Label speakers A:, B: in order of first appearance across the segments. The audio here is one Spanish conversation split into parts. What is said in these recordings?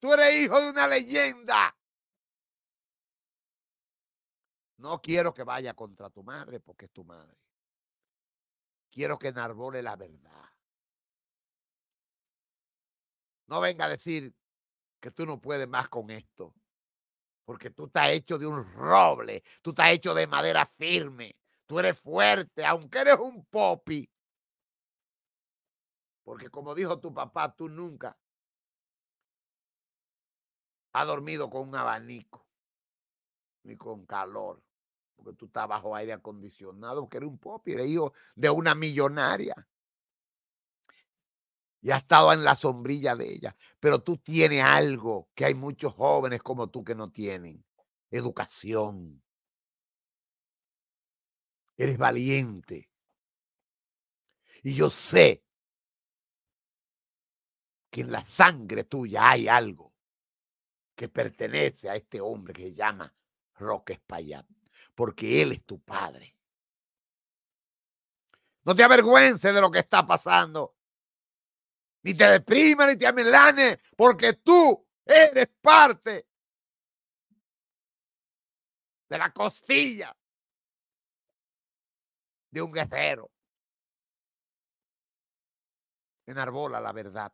A: Tú eres hijo de una leyenda. No quiero que vaya contra tu madre porque es tu madre. Quiero que enarbole la verdad. No venga a
B: decir que tú no puedes más con esto, porque tú estás hecho de un roble, tú estás hecho de madera firme, tú eres fuerte, aunque eres un popi.
A: Porque como dijo tu papá, tú nunca ha dormido con un abanico, ni con
B: calor, porque tú estás bajo aire acondicionado, que eres un popi eres hijo de una millonaria. Y ha estado en la sombrilla de ella. Pero tú tienes algo que hay muchos jóvenes como tú que no tienen. Educación.
A: Eres valiente. Y yo sé que en la sangre
B: tuya hay algo que pertenece a este hombre que se llama Roque Espaillat, porque Él es tu Padre. No te
A: avergüences de lo que está pasando, ni te deprima, ni te amelanes, porque tú eres parte de la costilla de un guerrero. Enarbola la verdad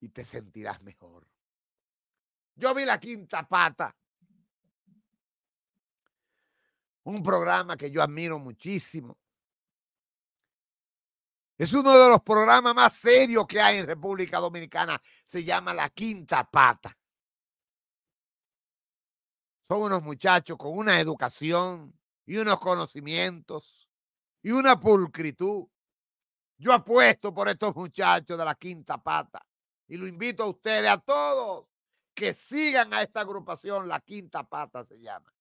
A: y te sentirás mejor. Yo vi la quinta pata.
B: Un programa que yo admiro muchísimo. Es uno de los programas más serios que hay en República Dominicana. Se llama La Quinta Pata. Son unos muchachos con una educación y unos conocimientos y una pulcritud. Yo apuesto por estos muchachos de la quinta pata y lo invito a ustedes, a todos, que sigan a esta agrupación, La Quinta Pata se
A: llama.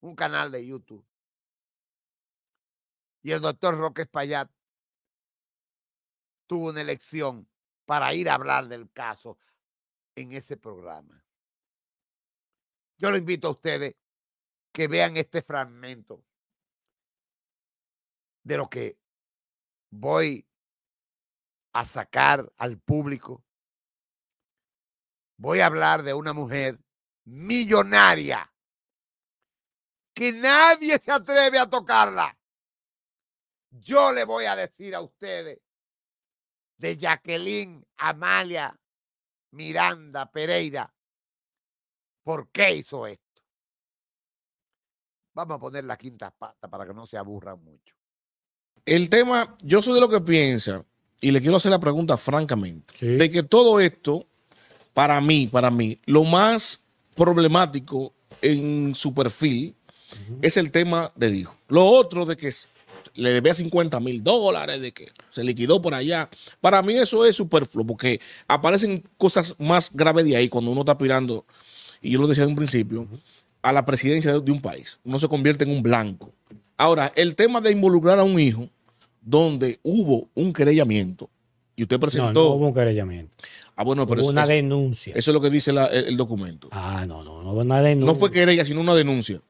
A: Un canal de YouTube. Y el doctor Roque Espaillat tuvo una elección para ir
B: a hablar del caso en ese programa. Yo lo invito a ustedes que vean este fragmento de lo que voy a sacar al público
A: voy a hablar de una mujer millonaria que nadie se atreve a tocarla.
B: Yo le voy a decir a ustedes de Jacqueline Amalia Miranda Pereira por qué hizo esto. Vamos a poner la quinta pata para que no se aburran mucho.
C: El tema, yo soy de lo que piensa, y le quiero hacer la pregunta francamente, de que todo esto para mí, para mí, lo más problemático en su perfil es el tema del hijo. Lo otro de que le debía 50 mil dólares, de que se liquidó por allá. Para mí eso es superfluo, porque aparecen cosas más graves de ahí cuando uno está aspirando, y yo lo decía en un principio, a la presidencia de, un país. Uno se convierte en un blanco. Ahora, el tema de involucrar a un hijo donde hubo un querellamiento, y usted presentó. No, no hubo
D: un querellamiento.
C: Ah, una denuncia. Eso es lo que dice el, documento. Ah, no, no, no hubo una denuncia. No fue querella, sino una denuncia.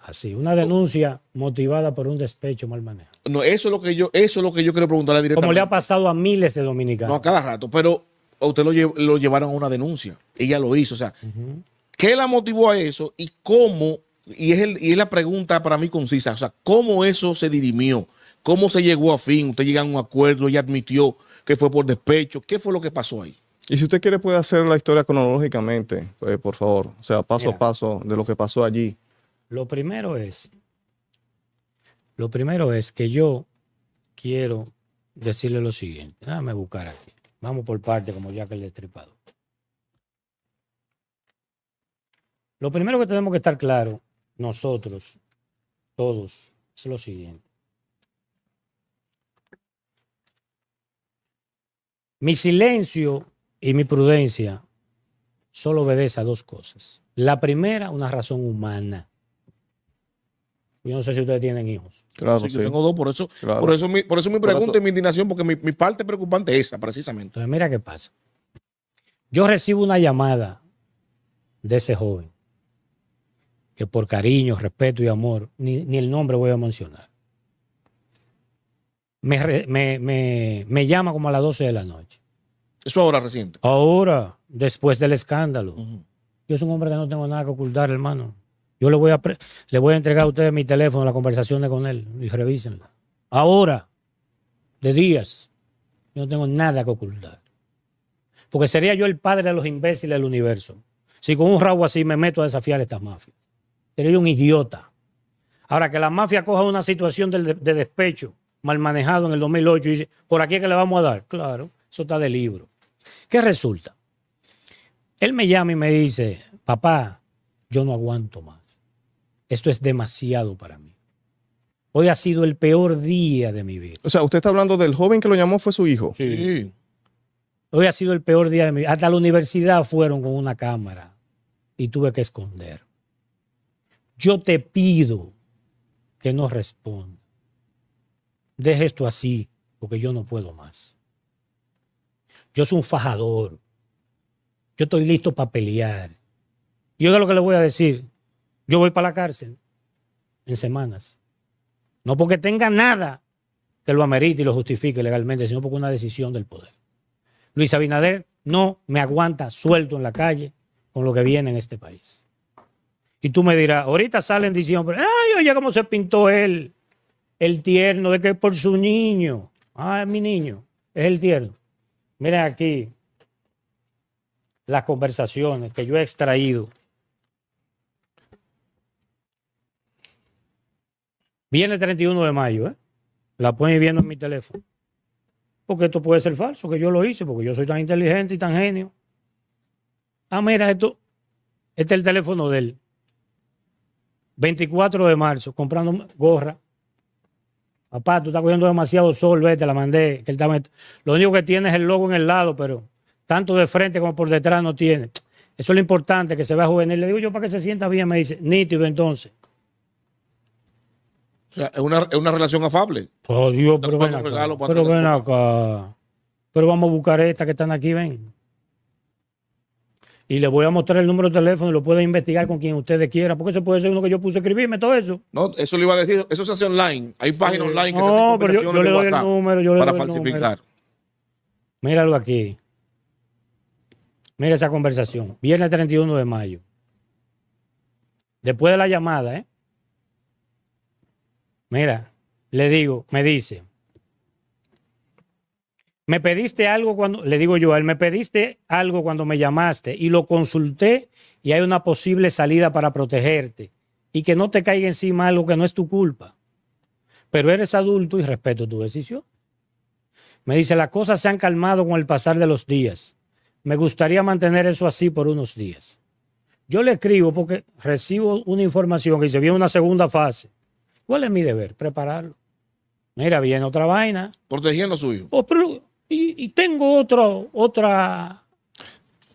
D: Así, ah, una denuncia motivada por un despecho mal manejado.
C: No, eso es lo que yo, eso es lo que yo quiero preguntarle directamente. Como le ha pasado a miles de dominicanos. No, a cada rato, pero a usted lo, lo llevaron a una denuncia. Ella lo hizo. O sea, ¿qué la motivó a eso y cómo? Y es, el, y la pregunta para mí concisa. O sea, ¿cómo eso se dirimió?
E: ¿Cómo se llegó a fin? ¿Usted llega a un acuerdo? ¿Ella admitió que fue por despecho? ¿Qué fue lo que pasó ahí? Y si usted quiere puede hacer la historia cronológicamente, pues, por favor, o sea, paso a paso de lo que pasó allí.
D: Lo primero es,
E: lo primero es que yo
D: quiero decirle lo siguiente, déjame buscar aquí, vamos por parte como ya que el destripado. Lo primero que tenemos que estar claro nosotros, todos, es lo siguiente. Mi silencio y mi prudencia solo obedece a dos cosas. La primera, una razón humana. Yo no sé si ustedes tienen hijos.
E: Claro, sí, Yo tengo
D: dos, por eso,
C: por eso, mi, por eso pregunta y mi indignación, porque mi, parte preocupante es esa, precisamente.
D: Entonces, mira qué pasa. Yo recibo una llamada de ese joven, que por cariño, respeto y amor, ni, el nombre voy a mencionar. Me, me llama como a las 12 de la noche eso ahora reciente. Ahora, después del escándalo. Yo soy un hombre que no tengo nada que ocultar, hermano. Yo le voy a, le voy a entregar a ustedes mi teléfono, las conversaciones con él, y revísenla. Ahora, de días, yo no tengo nada que ocultar. Porque sería yo el padre de los imbéciles del universo. Si con un rabo así me meto a desafiar a estas mafias. Sería yo un idiota. Ahora, que la mafia coja una situación de, de despecho mal manejado en el 2008 y dice, ¿por aquí es que le vamos a dar? Claro, eso está de libro. ¿Qué resulta? Él me llama y me dice, papá, yo no aguanto más. Esto es demasiado para mí. Hoy ha sido el peor día
E: de mi vida. O sea, usted está hablando del joven que lo llamó, fue su hijo. Sí.
D: Hoy ha sido el peor día de mi vida. Hasta la universidad fueron con una cámara y tuve que esconder. Yo te pido que no responda. Deje esto así, porque yo no puedo más. Yo soy un fajador. Yo estoy listo para pelear. Y oiga lo que le voy a decir. Yo voy para la cárcel en semanas. No porque tenga nada que lo amerite y lo justifique legalmente, sino porque es una decisión del poder. Luis Abinader no me aguanta suelto en la calle con lo que viene en este país. Y tú me dirás, ahorita salen diciendo, ay, oye, cómo se pintó él, el tierno, de que por su niño. Ah, es mi niño, es el tierno. Miren aquí las conversaciones que yo he extraído. Viene el 31 de mayo, ¿eh? La pueden ir viendo en mi teléfono. Porque esto puede ser falso, que yo lo hice, porque yo soy tan inteligente y tan genio. Ah, mira, esto, este es el teléfono de él. 24 de marzo, comprando gorra. Papá, tú estás cogiendo demasiado sol, vete, la mandé. Lo único que tiene es el logo en el lado, pero tanto de frente como por detrás no tiene. Eso es lo importante, que se vea juvenil. Le digo yo para que se sienta bien, me dice, nítido entonces.
C: O sea, es una, relación afable.
D: Oh, Dios, pero ven acá. Pero ven acá. Pero vamos a buscar estas que están aquí, ven y le voy a mostrar el número de teléfono y lo pueden investigar con quien ustedes quieran, porque eso puede ser uno que yo puse a escribirme, todo eso.
C: No, eso le iba a decir,
D: eso se hace online, hay páginas eh, online que se hacen pero yo, le doy el número, El número. Míralo aquí. Mira esa conversación, viernes 31 de mayo. Después de la llamada, ¿eh? Mira, le digo, me dice, me pediste algo cuando, le digo yo a él, me pediste algo cuando me llamaste y lo consulté y hay una posible salida para protegerte y que no te caiga encima algo que no es tu culpa. Pero eres adulto y respeto tu decisión. Me dice, las cosas se han calmado con el pasar de los días. Me gustaría mantener eso así por unos días. Yo le escribo porque recibo una información que se viene una segunda fase. ¿Cuál es mi deber? Prepararlo. Mira, viene otra vaina.
C: Protegiendo a su hijo.
D: Y, tengo otra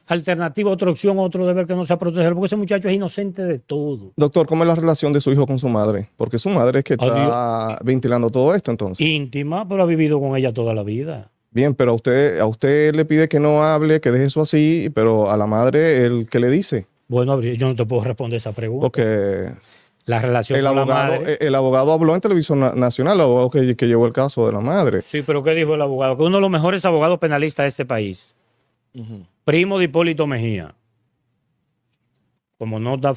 D: alternativa, otra opción, otro deber que no sea proteger, porque ese muchacho es inocente de todo.
E: Doctor, ¿cómo es la relación de su hijo con su madre? Porque su madre es que está ventilando todo esto entonces.
D: Íntima, pero ha vivido con ella toda la vida.
E: Bien, pero a usted, a usted le pide que no hable, que deje eso así, pero a la madre, ¿el qué le dice? Bueno, yo no te puedo responder esa pregunta. Porque relación el abogado, eh, El, abogado habló en televisión nacional, el abogado que, llevó el caso de la madre.
D: Sí, pero ¿qué dijo el abogado? Que uno de los mejores abogados penalistas de este país, primo de Hipólito Mejía, como no da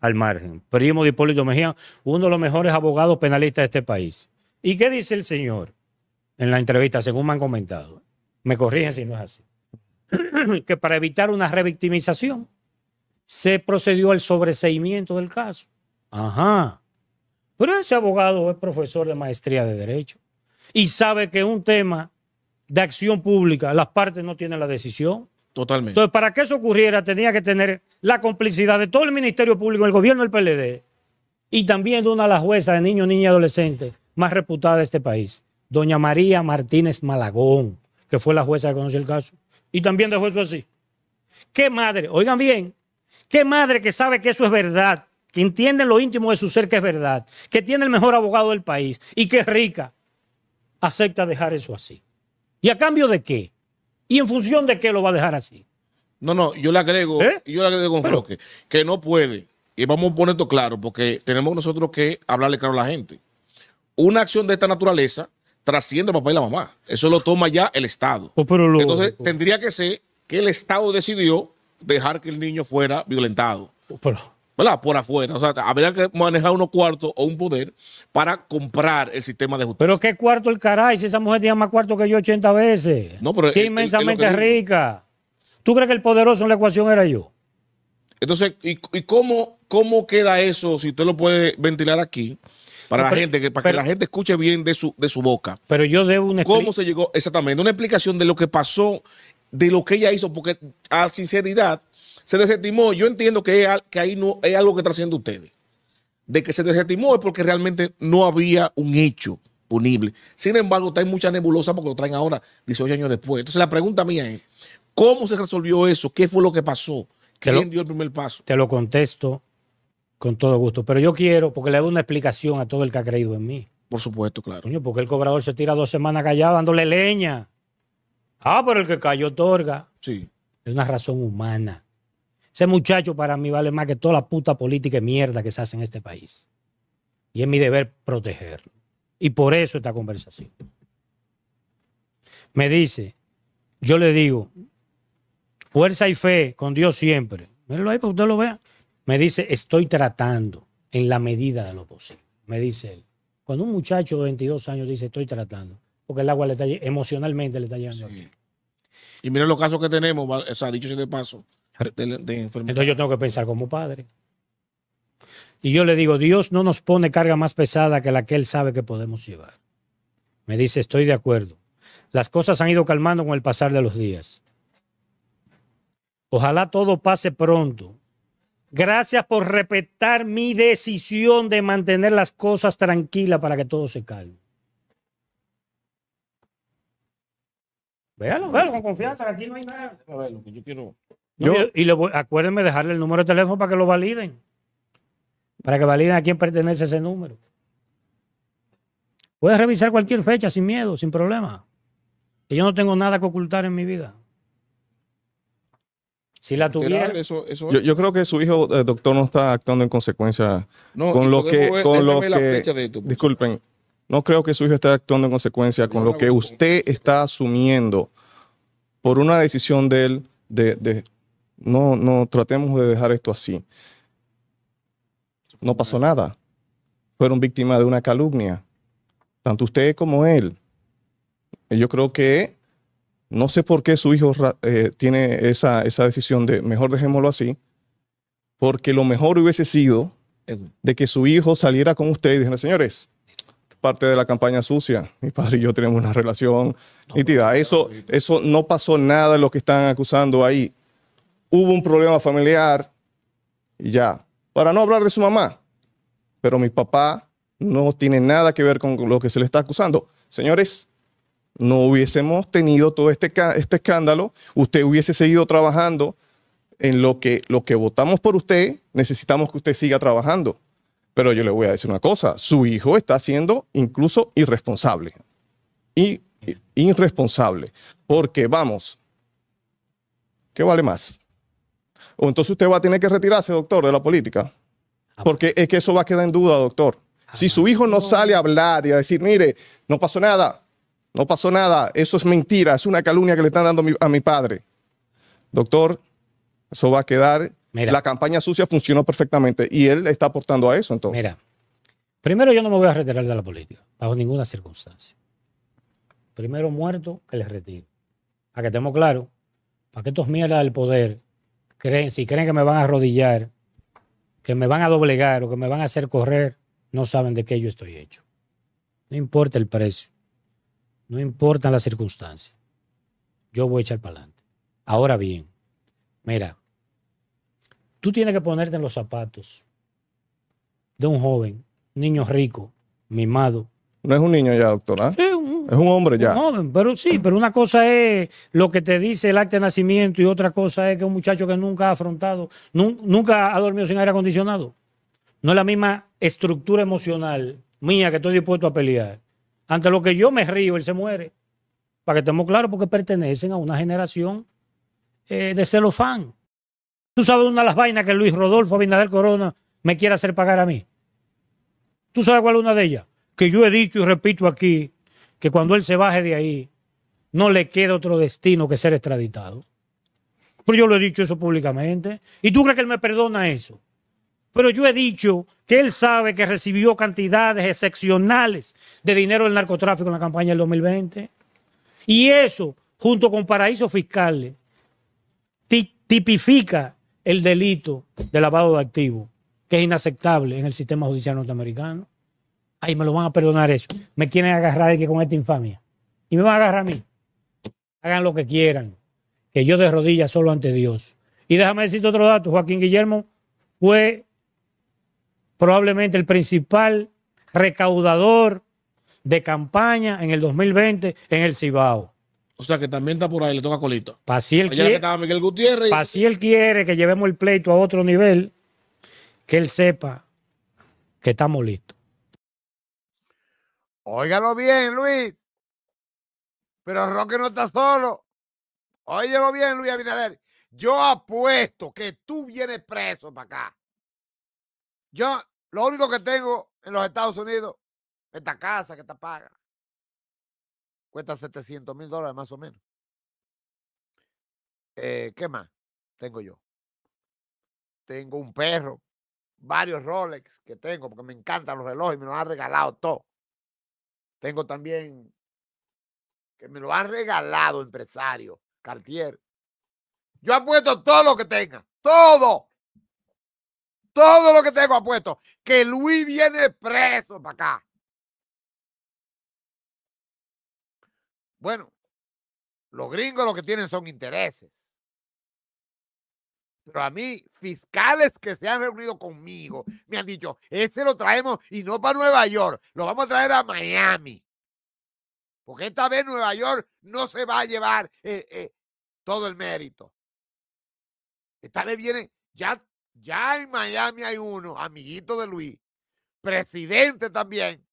D: al margen, primo de Hipólito Mejía, uno de los mejores abogados penalistas de este país. ¿Y qué dice el señor en la entrevista, según me han comentado? Me corrigen si no es así. que para evitar una revictimización, se procedió al sobreseimiento del caso. Ajá. Pero ese abogado es profesor de maestría de Derecho y sabe que un tema de acción pública, las partes no tienen la decisión. Totalmente. Entonces, para que eso ocurriera, tenía que tener la complicidad de todo el Ministerio Público, el gobierno del PLD y también de una de las juezas de niños, niñas y adolescentes más reputada de este país, doña María Martínez Malagón, que fue la jueza que conoció el caso, y también dejó eso así. ¿Qué madre? Oigan bien, Qué madre que sabe que eso es verdad, que entiende lo íntimo de su ser que es verdad, que tiene el mejor abogado del país y que es rica, acepta dejar eso así. ¿Y a cambio de qué? ¿Y en función de qué lo va a dejar así?
C: No, no, yo le agrego, ¿Eh? yo le agrego con que no puede, y vamos a poner esto claro, porque tenemos nosotros que hablarle claro a la gente. Una acción de esta naturaleza trasciende papá y la mamá. Eso lo toma ya el Estado. Oh, pero Entonces, tendría que ser que el Estado decidió dejar que el niño fuera violentado. Pero, ¿Verdad? Por afuera. O sea, habría que manejar unos cuartos o un poder para comprar el sistema de
D: justicia. Pero qué cuarto el caray, si esa mujer tiene más cuarto que yo 80 veces. No, Qué inmensamente rica. ¿Tú crees que el poderoso en la ecuación era yo? Entonces, ¿y, y cómo,
C: cómo queda eso? Si usted lo puede ventilar aquí para la gente, que, para que la gente escuche bien de su, de su boca. Pero yo debo una ¿Cómo se llegó exactamente? Una explicación de lo que pasó de lo que ella hizo, porque a sinceridad se desestimó. Yo entiendo que, que ahí no es algo que está haciendo ustedes. De que se desestimó es porque realmente no había un hecho punible. Sin embargo, está en mucha nebulosa porque lo traen ahora, 18 años después. Entonces, la pregunta mía es:
D: ¿cómo se resolvió eso? ¿Qué fue lo que pasó? ¿Quién dio el primer paso? Te lo contesto con todo gusto. Pero yo quiero, porque le doy una explicación a todo el que ha creído en mí. Por supuesto, claro. porque el cobrador se tira dos semanas callado dándole leña. Ah, pero el que cayó otorga. Sí. Es una razón humana. Ese muchacho para mí vale más que toda la puta política y mierda que se hace en este país. Y es mi deber protegerlo. Y por eso esta conversación. Me dice, yo le digo, fuerza y fe con Dios siempre. Mírenlo ahí para que usted lo vea. Me dice, estoy tratando en la medida de lo posible. Me dice él. Cuando un muchacho de 22 años dice, estoy tratando, porque el agua le está, emocionalmente le está llegando.
C: Y mira los casos que tenemos, o sea, dicho sea de paso, de, enfermedad. Entonces
D: yo tengo que pensar como padre. Y yo le digo, Dios no nos pone carga más pesada que la que Él sabe que podemos llevar. Me dice, estoy de acuerdo. Las cosas han ido calmando con el pasar de los días. Ojalá todo pase pronto. Gracias por respetar mi decisión de mantener las cosas tranquilas para que todo se calme. Véalo, véalo con confianza, que aquí no hay nada. A ver, lo que yo quiero. y acuérdenme dejarle el número de teléfono para que lo validen. Para que validen a quién pertenece ese número. Puedes revisar cualquier fecha sin miedo, sin problema. Que yo no tengo nada que ocultar en mi vida.
E: Si la
C: tuviera. yo,
E: creo que su hijo, eh, doctor, no está actuando en consecuencia con lo que. con lo que disculpen, no creo que su hijo esté actuando en consecuencia con lo que usted está asumiendo por una decisión de él de, no, no, tratemos de dejar esto así. No pasó nada. Fueron víctimas de una calumnia, tanto usted como él. Yo creo que no sé por qué su hijo eh, tiene esa, esa decisión de mejor dejémoslo así, porque lo mejor hubiese sido de que su hijo saliera con usted y dijera, señores, parte de la campaña sucia. Mi padre y yo tenemos una relación nítida. Eso, eso no pasó nada de lo que están acusando ahí. Hubo un problema familiar y ya. Para no hablar de su mamá, pero mi papá no tiene nada que ver con lo que se le está acusando. Señores, no hubiésemos tenido todo este, este escándalo, usted hubiese seguido trabajando en lo que, lo que votamos por usted, necesitamos que usted siga trabajando. Pero yo le voy a decir una cosa, su hijo está siendo incluso irresponsable. Y, irresponsable. Porque vamos, ¿qué vale más? O entonces usted va a tener que retirarse, doctor, de la política. Ah. Porque es que eso va a quedar en duda, doctor. Si ah. su hijo no sale a hablar y a decir, mire, no pasó nada, no pasó nada, eso es mentira, es una calumnia que le están dando a mi, a mi padre. Doctor, eso va a quedar la campaña sucia funcionó perfectamente y él está aportando a eso entonces. Mira,
D: primero yo no me voy a retirar de la política, bajo ninguna circunstancia. Primero muerto que les retiro. Para que estemos claros, para que estos mierdas del poder creen, si creen que me van a arrodillar, que me van a doblegar o que me van a hacer correr, no saben de qué yo estoy hecho. No importa el precio, no importan las circunstancias. Yo voy a echar para adelante. Ahora bien, mira, Tú tienes que ponerte en los zapatos de un joven, niño rico, mimado. No es un niño ya, doctora. ¿ah? es un hombre ya. Un pero sí, pero una cosa es lo que te dice el acto de nacimiento y otra cosa es que un muchacho que nunca ha afrontado, nunca ha dormido sin aire acondicionado. No es la misma estructura emocional mía que estoy dispuesto a pelear. Ante lo que yo me río, él se muere. Para que estemos claros, porque pertenecen a una generación eh, de celofán. Tú sabes una de las vainas que Luis Rodolfo Abinader Corona me quiere hacer pagar a mí. ¿Tú sabes cuál es una de ellas? Que yo he dicho y repito aquí que cuando él se baje de ahí, no le queda otro destino que ser extraditado. Pero pues yo lo he dicho eso públicamente. ¿Y tú crees que él me perdona eso? Pero yo he dicho que él sabe que recibió cantidades excepcionales de dinero del narcotráfico en la campaña del 2020. Y eso, junto con paraísos fiscales, tipifica el delito de lavado de activos, que es inaceptable en el sistema judicial norteamericano. ahí me lo van a perdonar eso. Me quieren agarrar con esta infamia. Y me van a agarrar a mí. Hagan lo que quieran, que yo de rodillas solo ante Dios. Y déjame decirte otro dato, Joaquín Guillermo fue probablemente el principal recaudador de campaña en el 2020 en el Cibao. O sea que también está por ahí, le toca colita. Para si él quiere, Miguel Gutiérrez. si él quiere que llevemos el pleito a otro nivel, que él sepa que estamos listos.
B: Óigalo bien, Luis. Pero Roque no está solo. Óigalo bien, Luis Abinader. Yo apuesto que tú vienes preso para acá.
A: Yo, lo único que tengo en los Estados Unidos, es esta casa que te paga. Cuesta 700 mil dólares más o menos. Eh, ¿Qué más tengo yo? Tengo un perro,
B: varios Rolex que tengo, porque me encantan los relojes, me los han regalado todo. Tengo también, que me lo han regalado empresario Cartier. Yo apuesto todo lo que tenga, todo. Todo lo que
A: tengo apuesto. Que Luis viene preso para acá. Bueno, los gringos lo que tienen son intereses. Pero a mí, fiscales que se han reunido conmigo,
B: me han dicho, ese lo traemos y no para Nueva York, lo vamos a traer a Miami. Porque esta vez Nueva York no se va a llevar eh, eh, todo el mérito. Esta vez viene, ya, ya en Miami hay uno, amiguito de Luis, presidente también,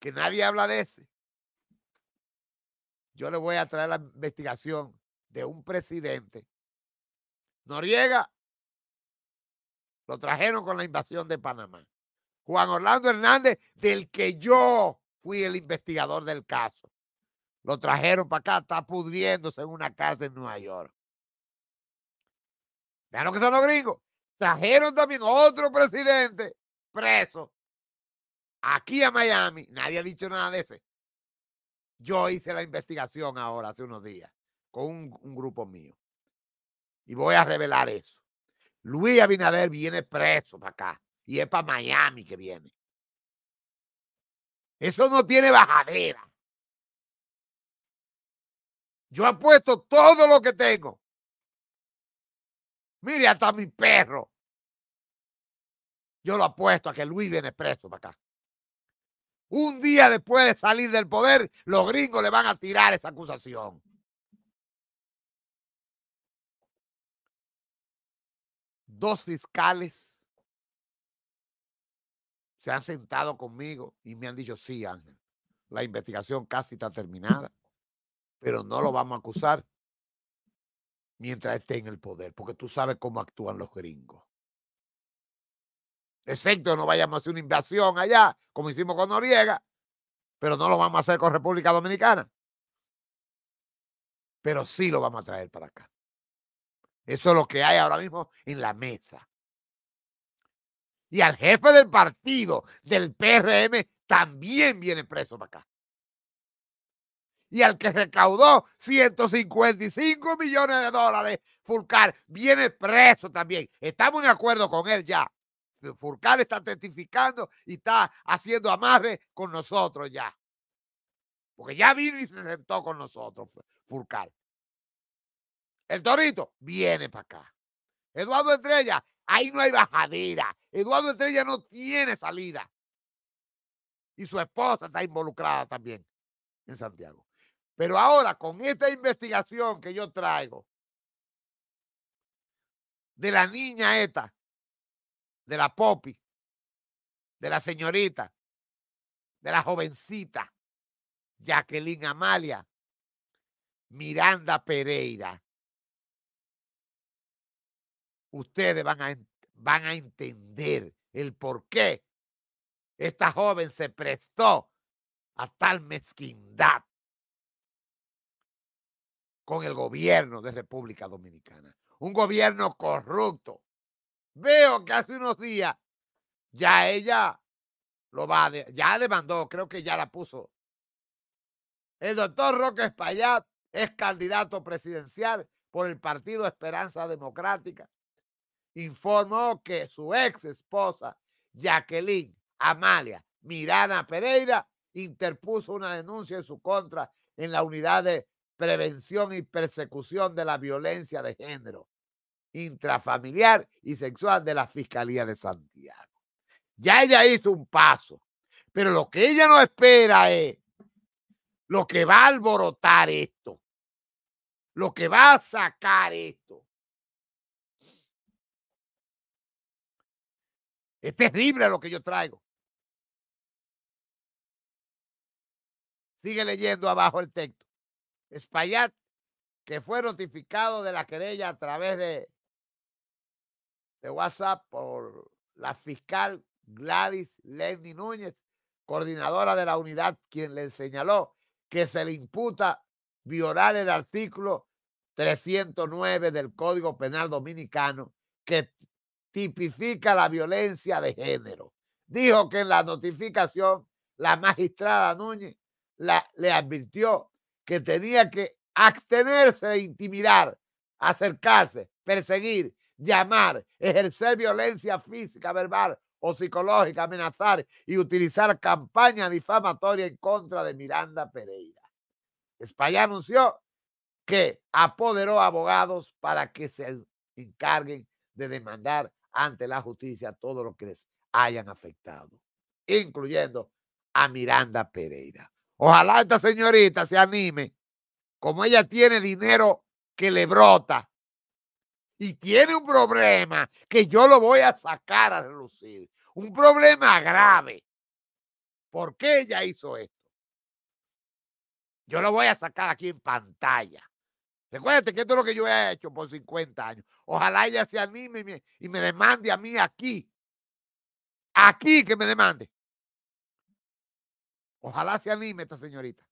B: que nadie habla de ese. Yo le voy a traer la investigación de un presidente. Noriega lo trajeron con la invasión de Panamá. Juan Orlando Hernández, del que yo fui el investigador del caso. Lo trajeron para acá, está pudriéndose en una cárcel en Nueva York. Vean lo que son los gringos. Trajeron también otro presidente preso aquí a Miami. Nadie ha dicho nada de ese. Yo hice la investigación ahora, hace unos días, con un, grupo mío. Y voy a revelar eso. Luis Abinader viene preso
A: para acá. Y es para Miami que viene. Eso no tiene bajadera. Yo apuesto todo lo que tengo. Mire, hasta mi perro. Yo lo apuesto a que Luis viene preso para acá. Un día después de salir del poder, los gringos le van a tirar esa acusación. Dos fiscales se han sentado conmigo y me han dicho, sí, Ángel,
B: la investigación casi está terminada, pero no lo vamos a acusar mientras esté en el poder, porque tú sabes cómo actúan los gringos. Excepto que no vayamos a hacer una invasión allá, como hicimos con Noriega, pero no lo vamos a hacer con República Dominicana. Pero sí lo vamos a traer para acá. Eso es lo que hay ahora mismo en la mesa. Y al jefe del partido del PRM también viene preso para acá. Y al que recaudó 155 millones de dólares, Fulcar, viene preso también. Estamos en acuerdo con él ya. Eh, Furcal está testificando y está haciendo amarre con nosotros ya. Porque ya vino y se sentó con nosotros, Furcal. El Torito viene para acá. Eduardo Estrella, ahí no hay bajadera. Eduardo Estrella no tiene salida. Y su esposa está involucrada también en Santiago. Pero ahora, con esta investigación que yo traigo
A: de la niña esta, de la popi, de la señorita, de la jovencita, Jacqueline Amalia, Miranda Pereira. Ustedes van a, van a entender el por qué esta joven se prestó a tal mezquindad con el gobierno
B: de República Dominicana. Un gobierno corrupto, Veo que hace unos días ya ella lo va, de, ya demandó, creo que ya la puso. El doctor Roque Espaillat es candidato presidencial por el Partido Esperanza Democrática. Informó que su ex esposa, Jacqueline Amalia Mirana Pereira, interpuso una denuncia en su contra en la unidad de prevención y persecución de la violencia de género intrafamiliar y sexual de la Fiscalía de Santiago. Ya ella hizo un paso, pero lo que ella no espera
A: es lo que va a alborotar esto, lo que va a sacar esto. Es terrible lo que yo traigo. Sigue leyendo abajo el texto. Espaillat, que fue
B: notificado de la querella a través de de WhatsApp por la fiscal Gladys Lenny Núñez, coordinadora de la unidad, quien le señaló que se le imputa violar el artículo 309 del Código Penal Dominicano que tipifica la violencia de género. Dijo que en la notificación la magistrada Núñez la, le advirtió que tenía que abstenerse de intimidar, acercarse, perseguir llamar, ejercer violencia física, verbal o psicológica, amenazar y utilizar campaña difamatoria en contra de Miranda Pereira. España anunció que apoderó abogados para que se encarguen de demandar ante la justicia todo lo que les hayan afectado, incluyendo a Miranda Pereira. Ojalá esta señorita se anime, como ella tiene dinero que le brota y tiene un problema que yo lo voy a sacar a relucir. Un problema grave. ¿Por qué ella hizo esto? Yo lo voy a sacar aquí en pantalla. Recuérdate que esto es lo que yo he hecho por 50 años. Ojalá ella se anime y me, y me demande a mí aquí.
A: Aquí que me demande. Ojalá se anime esta señorita.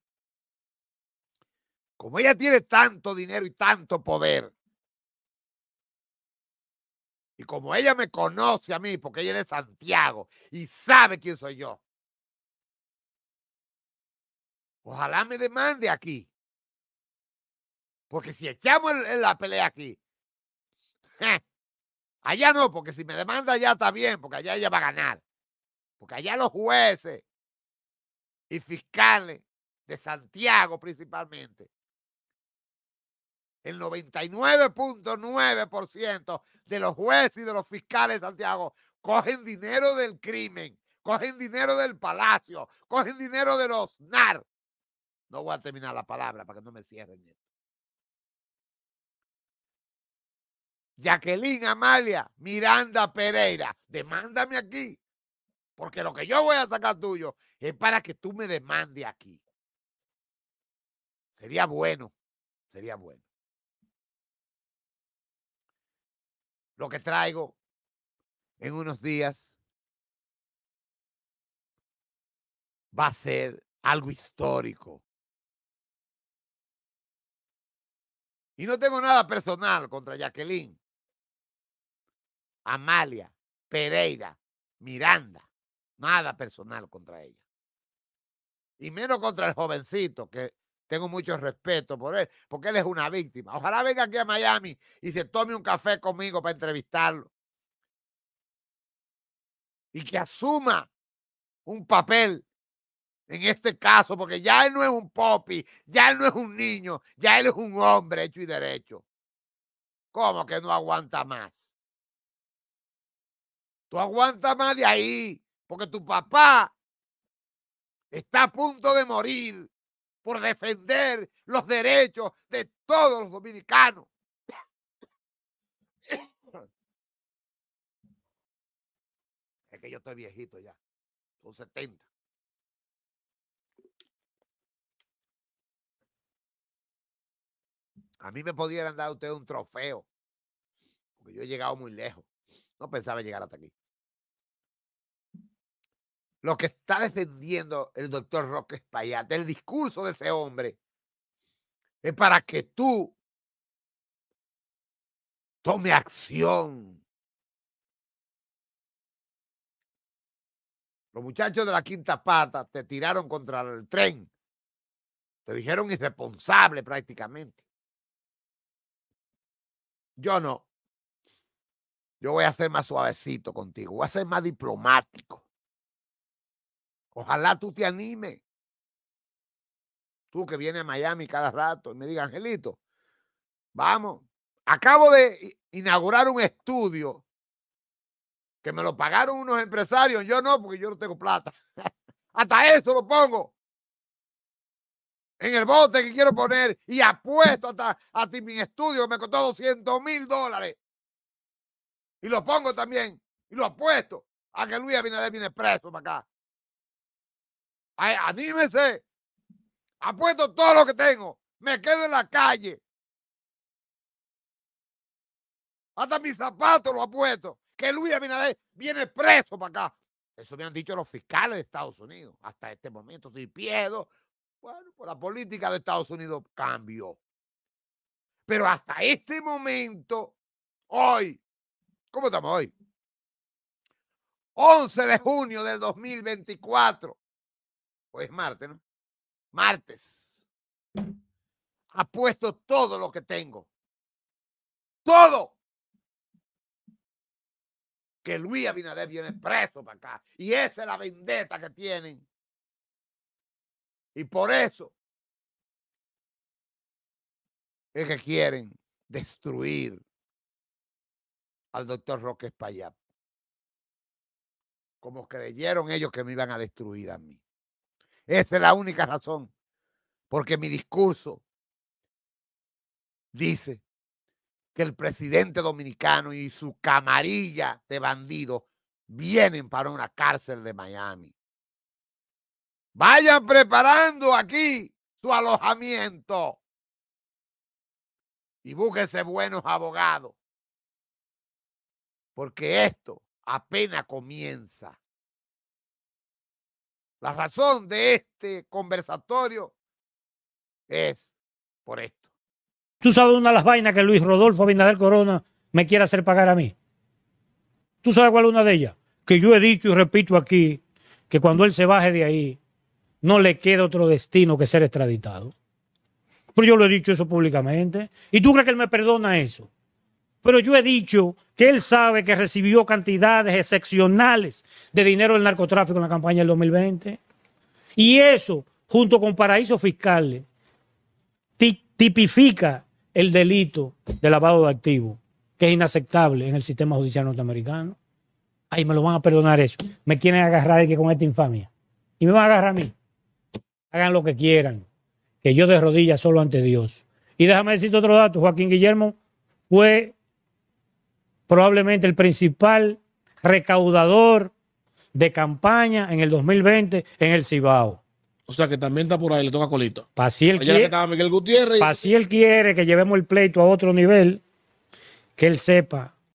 A: Como ella tiene tanto dinero y tanto poder, y como ella me conoce a mí, porque ella es de Santiago y sabe quién soy yo, ojalá me demande aquí. Porque si echamos
B: la pelea aquí, allá no, porque si me demanda allá está bien, porque allá ella va a ganar. Porque allá los jueces y fiscales de Santiago principalmente el 99.9% de los jueces y de los fiscales de Santiago cogen dinero del crimen, cogen dinero del palacio, cogen dinero de los NAR. No voy a terminar la palabra para que no me cierren esto. Jacqueline Amalia Miranda Pereira, demándame aquí. Porque lo que yo voy a sacar tuyo es para que tú me demandes
A: aquí. Sería bueno, sería bueno. lo que traigo en unos días va a ser algo histórico. Y no tengo nada personal contra Jacqueline, Amalia, Pereira,
B: Miranda. Nada personal contra ella. Y menos contra el jovencito que tengo mucho respeto por él, porque él es una víctima. Ojalá venga aquí a Miami y se tome un café conmigo para entrevistarlo. Y que asuma un papel en este caso, porque ya él no es un popi, ya él no es un niño, ya él es un hombre hecho y derecho.
A: ¿Cómo que no aguanta más? Tú aguantas más de ahí, porque tu papá está a punto de
B: morir por defender los derechos de todos los dominicanos.
A: Es que yo estoy viejito ya, Son 70. A mí me pudieran dar
B: ustedes un trofeo, porque yo he llegado muy lejos. No pensaba llegar hasta aquí lo que está defendiendo el doctor Roque Espaillat,
A: el discurso de ese hombre, es para que tú tome acción. Los muchachos de la quinta pata te tiraron contra el
B: tren. Te dijeron irresponsable prácticamente.
A: Yo no. Yo voy a ser más suavecito contigo, voy a ser más diplomático. Ojalá tú te animes.
B: Tú que vienes a Miami cada rato y me digas, Angelito, vamos. Acabo de inaugurar un estudio que me lo pagaron unos empresarios. Yo no, porque yo no tengo plata. Hasta eso lo pongo en el bote que quiero poner y apuesto hasta, ti mi estudio que
A: me costó 200 mil dólares. Y lo pongo también y lo apuesto a que Luis Abinader viene preso para acá. Ay, anímese. Apuesto todo lo que tengo. Me quedo en la calle. Hasta mis zapatos lo apuesto. Que Luis Abinader viene
B: preso para acá. Eso me han dicho los fiscales de Estados Unidos. Hasta este momento, si pierdo, bueno, por pues la política de Estados Unidos cambió. Pero hasta este momento, hoy, ¿cómo estamos hoy? 11 de junio del 2024. Hoy pues, es martes, ¿no?
A: Martes. Apuesto todo lo que tengo. Todo. Que Luis Abinader viene preso para acá. Y esa es la vendetta que tienen. Y por eso es que quieren destruir al doctor Roque Espaillat.
B: Como creyeron ellos que me iban a destruir a mí. Esa es la única razón. Porque mi discurso dice que el presidente dominicano y su camarilla de bandidos vienen para una cárcel de Miami. Vayan preparando
A: aquí su alojamiento y búsquense buenos abogados. Porque esto apenas comienza. La razón de este
B: conversatorio es por esto.
D: Tú sabes una de las vainas que Luis Rodolfo Abinader Corona me quiere hacer pagar a mí. Tú sabes cuál es una de ellas. Que yo he dicho y repito aquí que cuando él se baje de ahí, no le queda otro destino que ser extraditado. Pero yo lo he dicho eso públicamente. ¿Y tú crees que él me perdona eso? Pero yo he dicho que él sabe que recibió cantidades excepcionales de dinero del narcotráfico en la campaña del 2020. Y eso, junto con paraísos fiscales, tipifica el delito de lavado de activos, que es inaceptable en el sistema judicial norteamericano. Ahí me lo van a perdonar eso. Me quieren agarrar que con esta infamia. Y me van a agarrar a mí. Hagan lo que quieran, que yo de rodillas solo ante Dios. Y déjame decirte otro dato, Joaquín Guillermo fue probablemente el principal recaudador de campaña en el 2020 en el Cibao. O sea que también está por ahí, le toca colito. Para si quiere, que Miguel Gutiérrez. si él quiere que llevemos el pleito a otro nivel, que él sepa